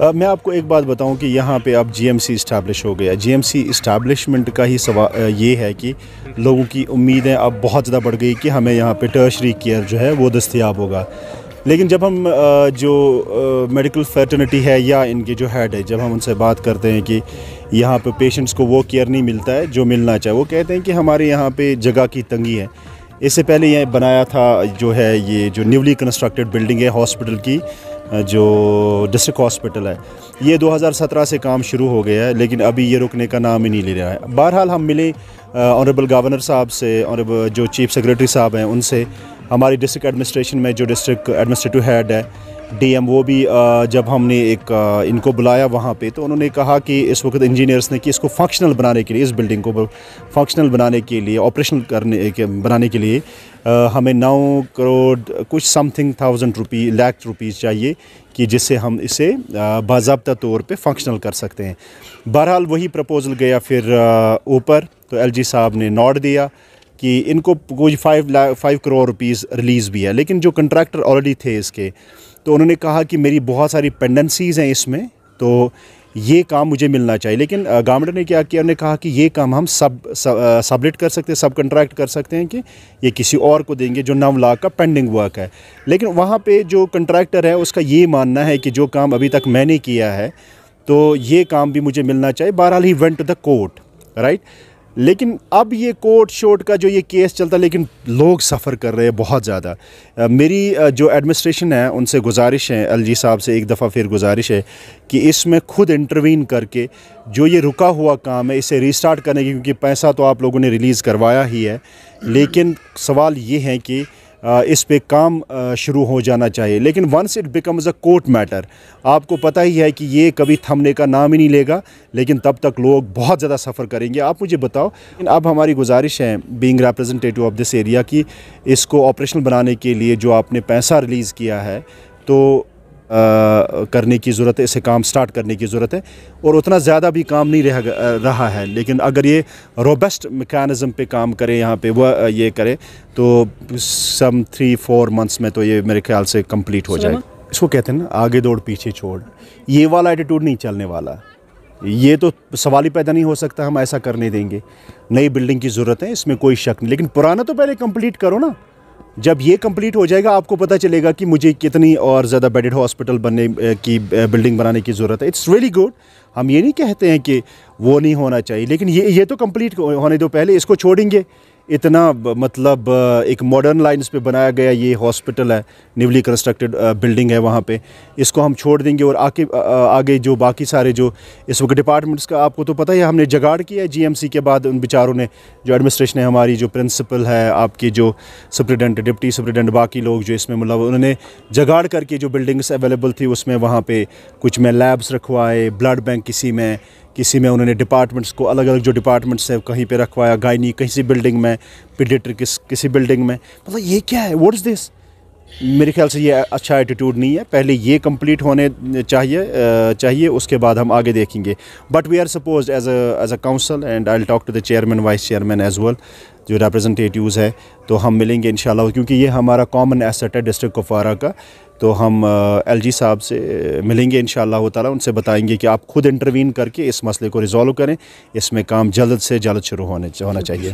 आ, मैं आपको एक बात बताऊं कि यहाँ पे अब जीएमसी इस्टबलिश हो गया जीएमसी इस्टेब्लिशमेंट का ही सवा ये है कि लोगों की उम्मीदें अब बहुत ज़्यादा बढ़ गई कि हमें यहाँ पे टर्शरी केयर जो है वो दस्तियाब होगा लेकिन जब हम जो मेडिकल फर्टर्निटी है या इनके जो हेड है जब हम उनसे बात करते हैं कि यहाँ पे पेशेंट्स को वो केयर नहीं मिलता है जो मिलना चाहिए वो कहते हैं कि हमारे यहाँ पे जगह की तंगी है इससे पहले ये बनाया था जो है ये जो न्यूली कंस्ट्रक्टेड बिल्डिंग है हॉस्पिटल की जो डिस्ट्रिक्ट हॉस्पिटल है ये 2017 से काम शुरू हो गया है लेकिन अभी ये रुकने का नाम ही नहीं ले रहा है बहरहाल हम मिले ऑनरेबल गवर्नर साहब से और जो चीफ सेक्रेटरी साहब हैं उनसे हमारी डिस्ट्रिक्ट एडमिनिस्ट्रेशन में जो डिस्ट्रिक्ट एडमिनिस्ट्रेटिव हेड है वो भी जब हमने एक इनको बुलाया वहाँ पे तो उन्होंने कहा कि इस वक्त इंजीनियर्स ने कि इसको फंक्शनल बनाने के लिए इस बिल्डिंग को फंक्शनल बनाने के लिए ऑपरेशनल करने के बनाने के लिए हमें नौ करोड़ कुछ something thousand rupee lakh rupees चाहिए कि जिससे हम इसे बाबा तौर पे फंक्शनल कर सकते हैं बहरहाल वही प्रपोज़ल गया फिर ऊपर तो एल साहब ने नोट दिया कि इनको कुछ five lakh five crore rupees release भी है लेकिन जो कंट्रैक्टर ऑलरेडी थे इसके तो उन्होंने कहा कि मेरी बहुत सारी पेंडेंसीज़ हैं इसमें तो ये काम मुझे मिलना चाहिए लेकिन गवर्नमेंट ने क्या किया उन्होंने कहा कि ये काम हम सब सबलेट कर सकते हैं सब कंट्रैक्ट कर सकते हैं कि ये किसी और को देंगे जो नौ लाख का पेंडिंग वर्क है लेकिन वहाँ पे जो कंट्रैक्टर है उसका ये मानना है कि जो काम अभी तक मैंने किया है तो ये काम भी मुझे मिलना चाहिए बहरहाल he went to the court right लेकिन अब ये कोर्ट शोट का जो ये केस चलता है लेकिन लोग सफ़र कर रहे हैं बहुत ज़्यादा मेरी जो एडमिनिस्ट्रेशन है उनसे गुजारिश है जी साहब से एक दफ़ा फिर गुजारिश है कि इसमें खुद इंटरवीन करके जो ये रुका हुआ काम है इसे रीस्टार्ट करने की क्योंकि पैसा तो आप लोगों ने रिलीज़ करवाया ही है लेकिन सवाल ये है कि इस पे काम शुरू हो जाना चाहिए लेकिन once it becomes a court matter आपको पता ही है कि ये कभी थमने का नाम ही नहीं लेगा लेकिन तब तक लोग बहुत ज़्यादा सफ़र करेंगे आप मुझे बताओ अब हमारी गुजारिश है being representative of this area की इसको ऑपरेशनल बनाने के लिए जो आपने पैसा रिलीज़ किया है तो करने की ज़रूरत है इसे काम स्टार्ट करने की ज़रूरत है और उतना ज़्यादा भी काम नहीं रह रहा है लेकिन अगर ये रोबस्ट मेकानिज़म पे काम करे यहाँ पे वह ये करे तो सम थ्री फोर मंथ्स में तो ये मेरे ख्याल से कंप्लीट हो जाएगा इसको कहते हैं ना आगे दौड़ पीछे छोड़ ये वाला एटीट्यूड नहीं चलने वाला ये तो सवाल ही पैदा नहीं हो सकता हम ऐसा करने देंगे नई बिल्डिंग की ज़रूरत है इसमें कोई शक नहीं लेकिन पुराना तो पहले कंप्लीट करो ना जब ये कंप्लीट हो जाएगा आपको पता चलेगा कि मुझे कितनी और ज़्यादा बेडेड हॉस्पिटल बनने की बिल्डिंग बनाने की ज़रूरत है इट्स रियली गुड हम ये नहीं कहते हैं कि वो नहीं होना चाहिए लेकिन ये ये तो कंप्लीट होने दो पहले इसको छोड़ेंगे इतना मतलब एक मॉडर्न लाइन्स पे बनाया गया ये हॉस्पिटल है न्यूली कंस्ट्रक्टेड बिल्डिंग है वहाँ पे इसको हम छोड़ देंगे और आगे आगे जो बाकी सारे जो इस वक्त डिपार्टमेंट्स का आपको तो पता ही हमने जगाड़ किया है जीएमसी के बाद उन बेचारों ने जो एडमिनिस्ट्रेशन है हमारी जो प्रिंसिपल है आपके जो सुप्रिटेंडेंट डिप्टी सुप्रिटेंडेंट बाकी लोग जो इसमें मतलब उन्होंने जगाड़ करके जो बिल्डिंग्स अवेलेबल थी उसमें वहाँ पर कुछ में लैब्स रखवाए ब्लड बैंक किसी में किसी में उन्होंने डिपार्टमेंट्स को अलग अलग जो डिपार्टमेंट्स हैं कहीं पे रखवाया गायनी किसी बिल्डिंग में किस किसी बिल्डिंग में मतलब ये क्या है व्हाट इज़ दिस मेरे ख्याल से ये अच्छा एटीट्यूड नहीं है पहले ये कंप्लीट होने चाहिए चाहिए उसके बाद हम आगे देखेंगे but we are suppose as as a council and I talk to the chairman vice chairman as well जो रिप्रेजेंटेटिव्स है तो हम मिलेंगे इन क्योंकि ये हमारा कॉमन एसेट है डिस्ट्रिक्ट कुपवारा का तो हम एल जी साहब से मिलेंगे इन ताला उनसे बताएंगे कि आप खुद इंटरवीन करके इस मसले को रिजॉल्व करें इसमें काम जल्द से जल्द शुरू होने होना चाहिए